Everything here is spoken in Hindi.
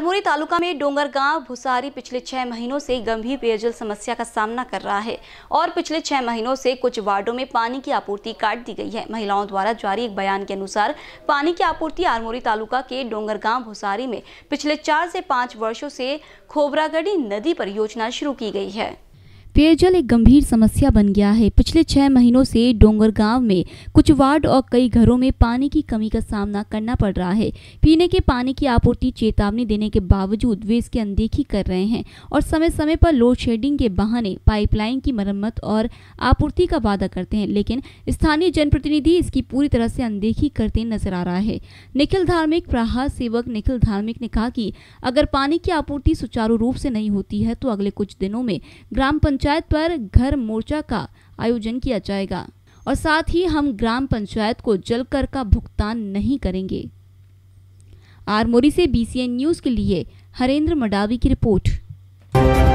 आरमोरी तालुका में डोंगर गांव भुसारी पिछले छह महीनों से गंभीर पेयजल समस्या का सामना कर रहा है और पिछले छह महीनों से कुछ वार्डों में पानी की आपूर्ति काट दी गई है महिलाओं द्वारा जारी एक बयान के अनुसार पानी की आपूर्ति आरमोरी तालुका के डोंगर गांव भुसारी में पिछले चार से पांच वर्षों से खोबरागढ़ी नदी पर योजना शुरू की गई है पेयजल एक गंभीर समस्या बन गया है पिछले छह महीनों से डोंगर गांव में कुछ वार्ड और कई घरों में पानी की कमी का सामना करना पड़ रहा है पीने के पानी की आपूर्ति चेतावनी देने के बावजूद वे इसकी अनदेखी कर रहे हैं और समय समय पर लोड शेडिंग के बहाने पाइपलाइन की मरम्मत और आपूर्ति का वादा करते हैं लेकिन स्थानीय जनप्रतिनिधि इसकी पूरी तरह से अनदेखी करते नजर आ रहा है निखिल धार्मिक प्रहार सेवक निखिल धार्मिक ने कहा कि अगर पानी की आपूर्ति सुचारू रूप से नहीं होती है तो अगले कुछ दिनों में ग्राम पंचायत पर घर मोर्चा का आयोजन किया जाएगा और साथ ही हम ग्राम पंचायत को जल कर का भुगतान नहीं करेंगे आरमोरी से बीसीएन न्यूज के लिए हरेंद्र मडावी की रिपोर्ट